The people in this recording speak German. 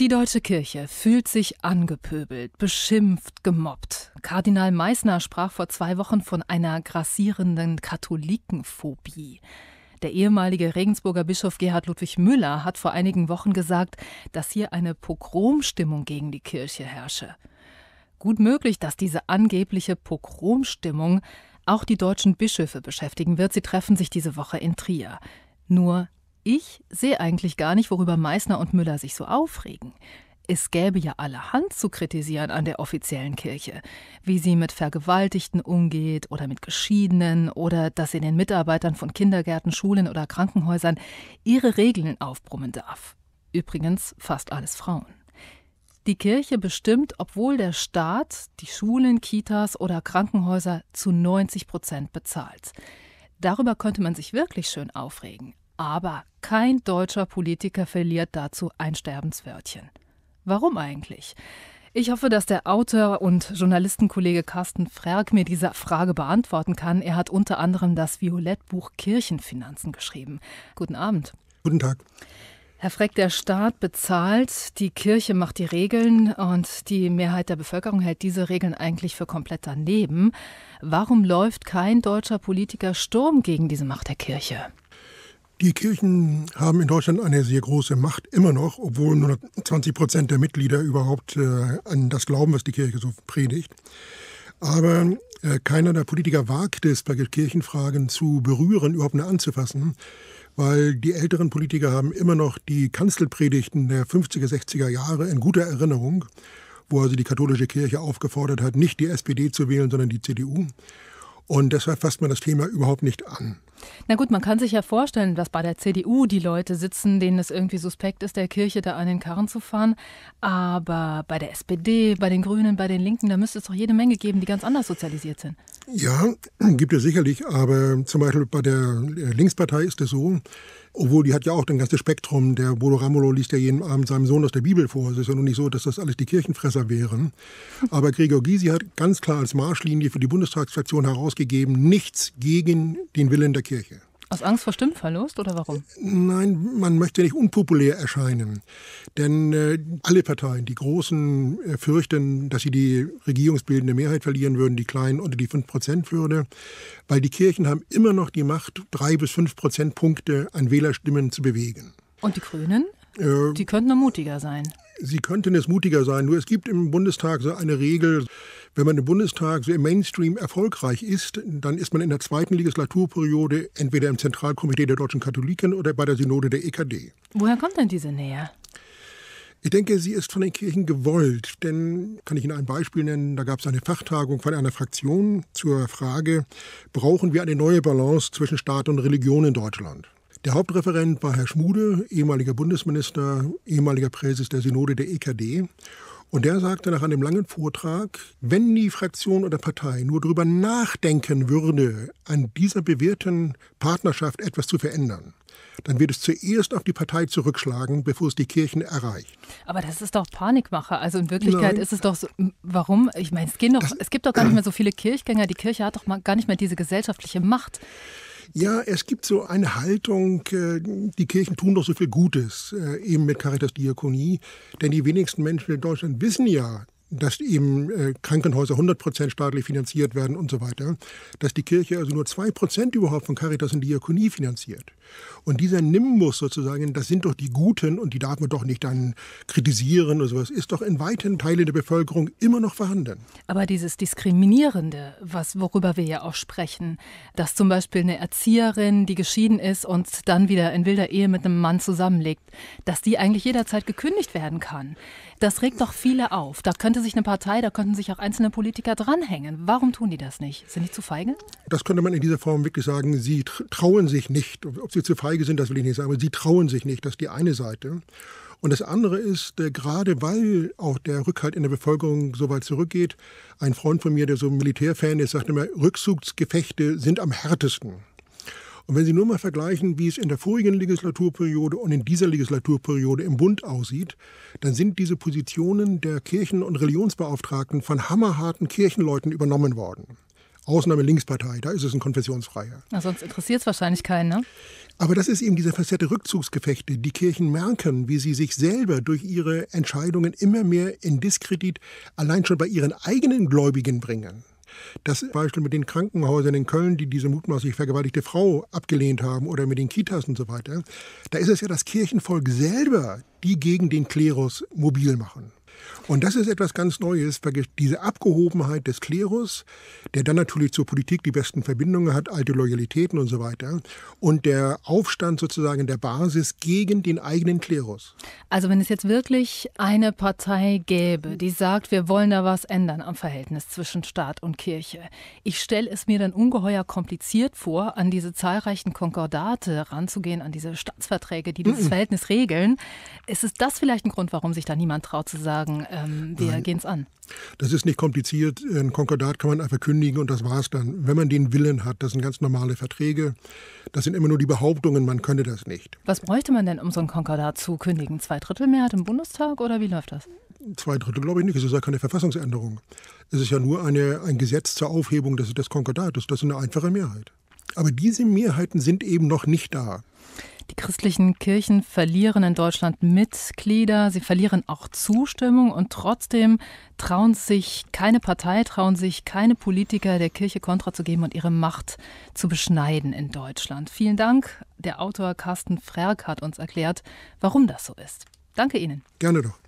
Die deutsche Kirche fühlt sich angepöbelt, beschimpft, gemobbt. Kardinal Meissner sprach vor zwei Wochen von einer grassierenden Katholikenphobie. Der ehemalige Regensburger Bischof Gerhard Ludwig Müller hat vor einigen Wochen gesagt, dass hier eine Pogromstimmung gegen die Kirche herrsche. Gut möglich, dass diese angebliche Pogromstimmung auch die deutschen Bischöfe beschäftigen wird. Sie treffen sich diese Woche in Trier. Nur ich sehe eigentlich gar nicht, worüber Meißner und Müller sich so aufregen. Es gäbe ja allerhand zu kritisieren an der offiziellen Kirche, wie sie mit Vergewaltigten umgeht oder mit Geschiedenen oder dass sie den Mitarbeitern von Kindergärten, Schulen oder Krankenhäusern ihre Regeln aufbrummen darf. Übrigens fast alles Frauen. Die Kirche bestimmt, obwohl der Staat die Schulen, Kitas oder Krankenhäuser zu 90 Prozent bezahlt. Darüber könnte man sich wirklich schön aufregen. Aber kein deutscher Politiker verliert dazu ein Sterbenswörtchen. Warum eigentlich? Ich hoffe, dass der Autor und Journalistenkollege Carsten Frerk mir diese Frage beantworten kann. Er hat unter anderem das Violettbuch Kirchenfinanzen geschrieben. Guten Abend. Guten Tag. Herr Freck, der Staat bezahlt, die Kirche macht die Regeln und die Mehrheit der Bevölkerung hält diese Regeln eigentlich für komplett daneben. Warum läuft kein deutscher Politiker Sturm gegen diese Macht der Kirche? Die Kirchen haben in Deutschland eine sehr große Macht immer noch, obwohl nur 20 Prozent der Mitglieder überhaupt äh, an das glauben, was die Kirche so predigt. Aber äh, keiner der Politiker wagt es, bei Kirchenfragen zu berühren, überhaupt nur anzufassen, weil die älteren Politiker haben immer noch die Kanzelpredigten der 50er, 60er Jahre in guter Erinnerung, wo also die katholische Kirche aufgefordert hat, nicht die SPD zu wählen, sondern die CDU. Und deshalb fasst man das Thema überhaupt nicht an. Na gut, man kann sich ja vorstellen, dass bei der CDU die Leute sitzen, denen es irgendwie suspekt ist, der Kirche da an den Karren zu fahren. Aber bei der SPD, bei den Grünen, bei den Linken, da müsste es doch jede Menge geben, die ganz anders sozialisiert sind. Ja, gibt es sicherlich. Aber zum Beispiel bei der Linkspartei ist es so, obwohl die hat ja auch ein ganzes Spektrum. Der Bodo Ramolo liest ja jeden Abend seinem Sohn aus der Bibel vor. Es ist ja nun nicht so, dass das alles die Kirchenfresser wären. Aber Gregor Gysi hat ganz klar als Marschlinie für die Bundestagsfraktion herausgegeben, nichts gegen den Willen der Kirche. Kirche. Aus Angst vor Stimmverlust oder warum? Nein, man möchte nicht unpopulär erscheinen. Denn äh, alle Parteien, die Großen äh, fürchten, dass sie die regierungsbildende Mehrheit verlieren würden, die Kleinen unter die 5 würde Weil die Kirchen haben immer noch die Macht, drei bis fünf Prozentpunkte an Wählerstimmen zu bewegen. Und die Grünen? Äh, die könnten noch mutiger sein. Sie könnten es mutiger sein. Nur es gibt im Bundestag so eine Regel, wenn man im Bundestag so im Mainstream erfolgreich ist, dann ist man in der zweiten Legislaturperiode entweder im Zentralkomitee der deutschen Katholiken oder bei der Synode der EKD. Woher kommt denn diese Nähe? Ich denke, sie ist von den Kirchen gewollt, denn kann ich Ihnen ein Beispiel nennen, da gab es eine Fachtagung von einer Fraktion zur Frage, brauchen wir eine neue Balance zwischen Staat und Religion in Deutschland? Der Hauptreferent war Herr Schmude, ehemaliger Bundesminister, ehemaliger Präses der Synode der EKD. Und der sagte nach einem langen Vortrag, wenn die Fraktion oder Partei nur darüber nachdenken würde, an dieser bewährten Partnerschaft etwas zu verändern, dann wird es zuerst auf die Partei zurückschlagen, bevor es die Kirchen erreicht. Aber das ist doch Panikmache. Also in Wirklichkeit Nein. ist es doch so, warum? Ich meine, es, gehen doch, das, es gibt doch gar nicht mehr so viele Kirchgänger. Die Kirche hat doch gar nicht mehr diese gesellschaftliche Macht. Ja, es gibt so eine Haltung, äh, die Kirchen tun doch so viel Gutes, äh, eben mit Caritas Diakonie. Denn die wenigsten Menschen in Deutschland wissen ja, dass eben äh, Krankenhäuser 100% staatlich finanziert werden und so weiter, dass die Kirche also nur 2% überhaupt von Caritas und Diakonie finanziert. Und dieser Nimbus sozusagen, das sind doch die Guten und die darf man doch nicht dann kritisieren oder sowas, ist doch in weiten Teilen der Bevölkerung immer noch vorhanden. Aber dieses Diskriminierende, was, worüber wir ja auch sprechen, dass zum Beispiel eine Erzieherin, die geschieden ist und dann wieder in wilder Ehe mit einem Mann zusammenlegt, dass die eigentlich jederzeit gekündigt werden kann, das regt doch viele auf. Da könnte sich eine Partei, da könnten sich auch einzelne Politiker dranhängen. Warum tun die das nicht? Sind die zu feige? Das könnte man in dieser Form wirklich sagen, sie trauen sich nicht, ob sie zu feige sind, das will ich nicht sagen, aber sie trauen sich nicht, das ist die eine Seite. Und das andere ist, gerade weil auch der Rückhalt in der Bevölkerung so weit zurückgeht, ein Freund von mir, der so ein Militärfan ist, sagt immer, Rückzugsgefechte sind am härtesten. Und wenn Sie nur mal vergleichen, wie es in der vorigen Legislaturperiode und in dieser Legislaturperiode im Bund aussieht, dann sind diese Positionen der Kirchen- und Religionsbeauftragten von hammerharten Kirchenleuten übernommen worden. Ausnahme Linkspartei, da ist es ein konfessionsfreier. Na, sonst interessiert es wahrscheinlich keinen, ne? Aber das ist eben diese Facette Rückzugsgefechte. Die Kirchen merken, wie sie sich selber durch ihre Entscheidungen immer mehr in Diskredit allein schon bei ihren eigenen Gläubigen bringen. Das Beispiel mit den Krankenhäusern in Köln, die diese mutmaßlich vergewaltigte Frau abgelehnt haben oder mit den Kitas und so weiter, da ist es ja das Kirchenvolk selber, die gegen den Klerus mobil machen. Und das ist etwas ganz Neues, diese Abgehobenheit des Klerus, der dann natürlich zur Politik die besten Verbindungen hat, alte Loyalitäten und so weiter, und der Aufstand sozusagen der Basis gegen den eigenen Klerus. Also wenn es jetzt wirklich eine Partei gäbe, die sagt, wir wollen da was ändern am Verhältnis zwischen Staat und Kirche, ich stelle es mir dann ungeheuer kompliziert vor, an diese zahlreichen Konkordate ranzugehen, an diese Staatsverträge, die dieses Verhältnis regeln. Ist es das vielleicht ein Grund, warum sich da niemand traut zu sagen, sagen, ähm, wir gehen es an? Das ist nicht kompliziert. Ein Konkordat kann man einfach kündigen und das war es dann. Wenn man den Willen hat, das sind ganz normale Verträge. Das sind immer nur die Behauptungen, man könne das nicht. Was bräuchte man denn, um so ein Konkordat zu kündigen? Zwei Drittel Mehrheit im Bundestag oder wie läuft das? Zwei Drittel glaube ich nicht. Es ist ja keine Verfassungsänderung. Es ist ja nur eine, ein Gesetz zur Aufhebung des, des Konkordates. Das ist eine einfache Mehrheit. Aber diese Mehrheiten sind eben noch nicht da. Die christlichen Kirchen verlieren in Deutschland Mitglieder, sie verlieren auch Zustimmung und trotzdem trauen sich keine Partei, trauen sich keine Politiker der Kirche Kontra zu geben und ihre Macht zu beschneiden in Deutschland. Vielen Dank. Der Autor Carsten Frerk hat uns erklärt, warum das so ist. Danke Ihnen. Gerne doch.